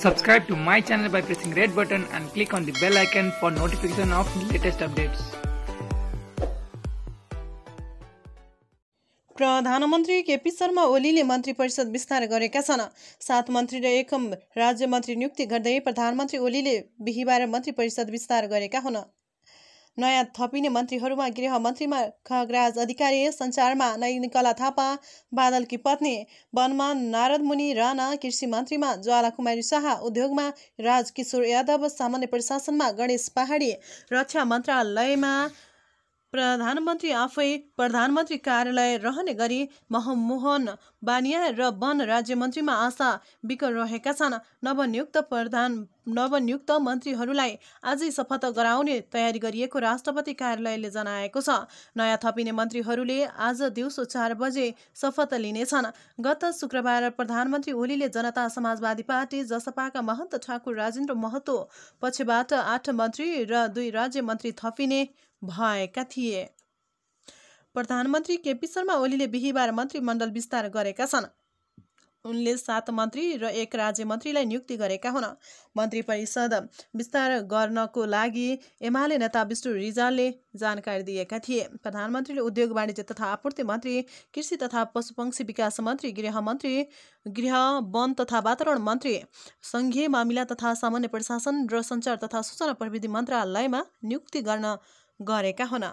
Subscribe to my channel by pressing red button and click on the bell icon for notification of latest updates. प्रधानमन्त्री केपी शर्मा ओलीले मन्त्री परिषद विस्तार गरेका छन् सात मन्त्री र एकम राज्य मन्त्री नियुक्ति गर्दै प्रधानमन्त्री ओलीले बिहिबार मन्त्री परिषद विस्तार गरेका हुन् नयाँ थपिने मन्त्रीहरूमा मन्त्रीमा खगराज अधिकारी सञ्चारमा नैनिकला थापा बादलकी पत्नी वनमा नारदमुनि राणा कृषि मन्त्रीमा ज्वाला कुमारी शाह उद्योगमा राजकिशोर यादव सामान्य प्रशासनमा गणेश पहाडी रक्षा मन्त्रालयमा प्रधानमन्त्री आफै प्रधानमन्त्री कार्यालय रहने गरी महमोहन बानिया र वन राज्यमन्त्रीमा मन्त्रीमा आशा विक रहेका छन् नवनियुक्त प्रधान नवनियुक्त मन्त्रीहरूलाई आजै शपथ गराउने तयारी गरिएको राष्ट्रपति कार्यालयले जनाएको छ नयाँ थपिने मन्त्रीहरूले आज दिउँसो चार बजे शपथ लिनेछन् गत शुक्रबार प्रधानमन्त्री ओलीले जनता समाजवादी पार्टी जसपाका महन्त ठाकुर राजेन्द्र महतो पक्षबाट आठ मन्त्री र दुई राज्य मन्त्री थपिने भएका थिए प्रधानमन्त्री केपी शर्मा ओलीले बिहिबार मन्त्रीमण्डल विस्तार गरेका छन् उनले सात मन्त्री र एक राज्य मन्त्रीलाई नियुक्ति गरेका हुन् मन्त्री परिषद विस्तार गर्नको लागि एमाले नेता विष्णु रिजालले जानकारी दिएका थिए प्रधानमन्त्रीले उद्योग वाणिज्य तथा आपूर्ति मन्त्री कृषि तथा पशुपक्षी विकास मन्त्री गृह मन्त्री गृह वन तथा वातावरण मन्त्री सङ्घीय मामिला तथा सामान्य प्रशासन र सञ्चार तथा सूचना प्रविधि मन्त्रालयमा नियुक्ति गर्न गरेका हुन